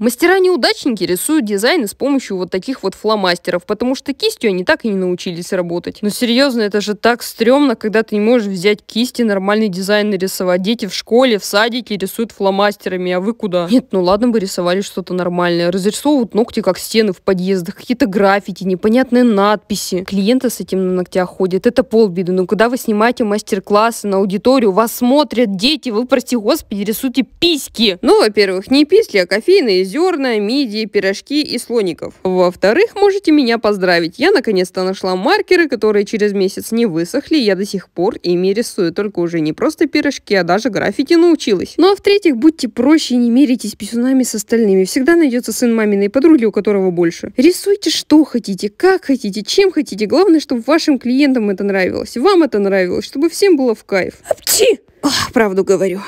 Мастера-неудачники рисуют дизайны с помощью вот таких вот фломастеров, потому что кистью они так и не научились работать. Но серьезно, это же так стрёмно, когда ты не можешь взять кисти, нормальный дизайн нарисовать. Дети в школе, в садике рисуют фломастерами, а вы куда? Нет, ну ладно бы рисовали что-то нормальное. Разрисовывают ногти, как стены в подъездах, какие-то граффити, непонятные надписи. Клиенты с этим на ногтях ходят, это полбеды. Но ну когда вы снимаете мастер-классы на аудиторию, вас смотрят дети, вы, прости господи, рисуете письки. Ну, во-первых, не письки, а кофейные зерна, мидии, пирожки и слоников. Во-вторых, можете меня поздравить. Я наконец-то нашла маркеры, которые через месяц не высохли, я до сих пор ими рисую, только уже не просто пирожки, а даже граффити научилась. Ну а в-третьих, будьте проще и не меритесь писунами с остальными. Всегда найдется сын маминой подруги, у которого больше. Рисуйте что хотите, как хотите, чем хотите. Главное, чтобы вашим клиентам это нравилось, вам это нравилось, чтобы всем было в кайф. Апчи! Ох, правду говорю.